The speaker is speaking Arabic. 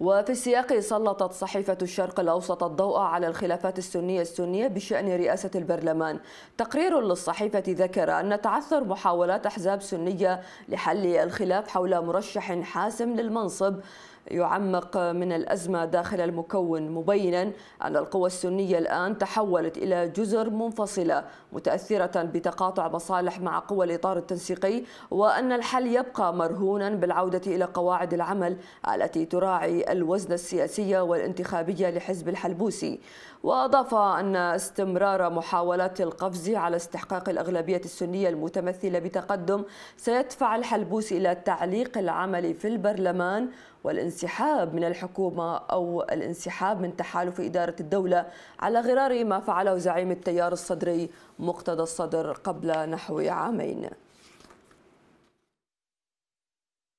وفي السياق سلطت صحيفة الشرق الأوسط الضوء على الخلافات السنية السنية بشأن رئاسة البرلمان تقرير للصحيفة ذكر أن تعثر محاولات أحزاب سنية لحل الخلاف حول مرشح حاسم للمنصب يعمق من الأزمة داخل المكون مبينا أن القوى السنية الآن تحولت إلى جزر منفصلة متأثرة بتقاطع مصالح مع قوى الإطار التنسيقي وأن الحل يبقى مرهونا بالعودة إلى قواعد العمل التي تراعي الوزن السياسي والانتخابية لحزب الحلبوسي وأضاف أن استمرار محاولات القفز على استحقاق الأغلبية السنية المتمثلة بتقدم سيدفع الحلبوسي إلى تعليق العمل في البرلمان والانسان الانسحاب من الحكومة أو الانسحاب من تحالف إدارة الدولة على غرار ما فعله زعيم التيار الصدري مقتدى الصدر قبل نحو عامين